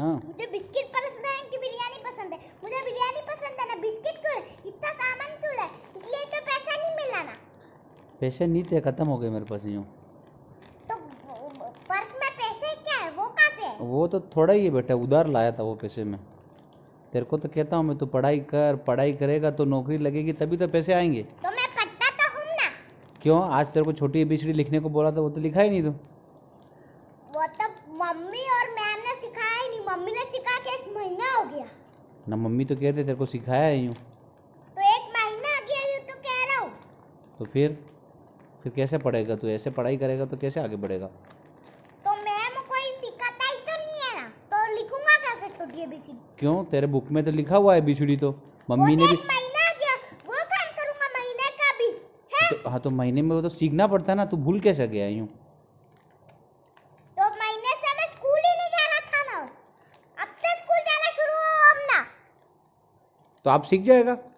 हाँ मुझे बिस्किट पसंद है कि बिरयानी पसंद है मुझे बिरयानी पसंद है ना बिस्किट को इतना सामान क्यों ले इसलिए तो पैसा नहीं मिला ना पैसे नहीं थे खत्म हो गए मेरे पास यूँ तो पर्स में पैसे क्या है वो कहाँ से है वो तो थोड़ा ही है बेटा उधार लाया था वो पैसे में तेरे को तो कहता हूँ मैं तू पढ़ाई कर पढ़ाई करेगा तो नौकरी लगेगी तभी तो पैसे आएंगे तो मैं पढ़ता तो हूँ ना क्यों आज तेरे को छोटी बिछड़ी लिखने को बोला था वो तो लिखा ही नहीं तू वो तो मम्मी और मैम ने सिखाया मम्मी ने सिखा के एक महीना हो गया ना मम्मी तो कह रहे तेरे को सिखाया है यूँ तो एक महीना आ गया यूं तो कह रहा हूँ तो फिर फिर कैसे पढ़ेगा तू ऐसे पढ़ाई करेगा तो कैसे आगे बढ़ेगा तो मैम कोई सिखाता ही तो नहीं है ना तो लिखूंगा कैसे छोटी एबीसीडी क्यों तेरे बुक में तो लिखा हुआ है एबीसीडी तो मम्मी तो ने भी तो- हाँ तो महीने में वो तो सीखना पड़ता है ना तू भूल कैसे गया यूँ तो आप सीख जाएगा